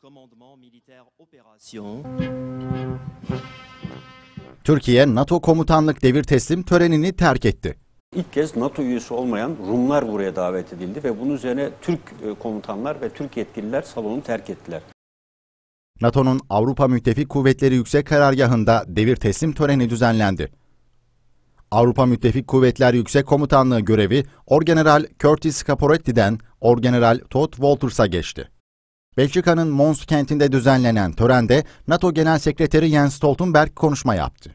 commandement militaire opération. Türkiye NATO komutanlık devir teslim törenini terk etti. İlk kez NATO üyesi olmayan Rumlar buraya davet edildi ve bunun üzerine Türk e, komutanlar ve Türk yetkililer salonu terk ettiler. NATO'nun Avrupa Müttefik Kuvvetleri Yüksek Karargahı'nda devir teslim töreni düzenlendi. Avrupa Müttefik Kuvvetler Yüksek Komutanlığı görevi Orgeneral Curtis Caporetti'den Orgeneral Todd Walters'a geçti. Belçika'nın Mons kentinde düzenlenen törende NATO Genel Sekreteri Jens Stoltenberg konuşma yaptı.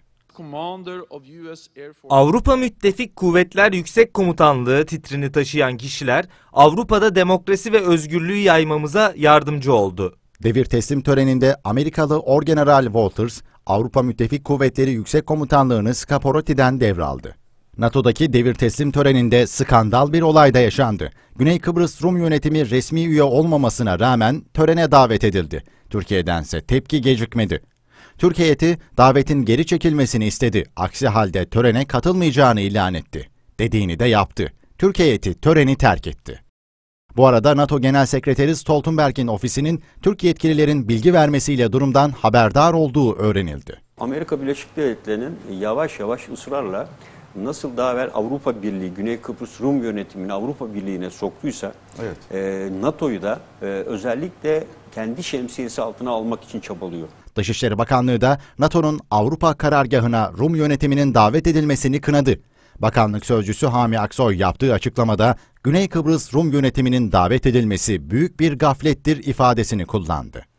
Avrupa Müttefik Kuvvetler Yüksek Komutanlığı titrini taşıyan kişiler Avrupa'da demokrasi ve özgürlüğü yaymamıza yardımcı oldu. Devir teslim töreninde Amerikalı Orgeneral Walters, Avrupa Müttefik Kuvvetleri Yüksek Komutanlığını Skaporoti'den devraldı. NATO'daki devir teslim töreninde skandal bir olay da yaşandı. Güney Kıbrıs Rum yönetimi resmi üye olmamasına rağmen törene davet edildi. Türkiye'dense tepki gecikmedi. Türkiye'ti davetin geri çekilmesini istedi. Aksi halde törene katılmayacağını ilan etti. Dediğini de yaptı. Türkiye'ti töreni terk etti. Bu arada NATO Genel Sekreteri Stoltenberg'in ofisinin Türk yetkililerin bilgi vermesiyle durumdan haberdar olduğu öğrenildi. Amerika Birleşik Devletleri'nin yavaş yavaş ısrarla nasıl daha evvel Avrupa Birliği, Güney Kıbrıs Rum yönetimini Avrupa Birliği'ne soktuysa evet. e, NATO'yu da e, özellikle kendi şemsiyesi altına almak için çabalıyor. Dışişleri Bakanlığı da NATO'nun Avrupa karargahına Rum yönetiminin davet edilmesini kınadı. Bakanlık sözcüsü Hami Aksoy yaptığı açıklamada Güney Kıbrıs Rum yönetiminin davet edilmesi büyük bir gaflettir ifadesini kullandı.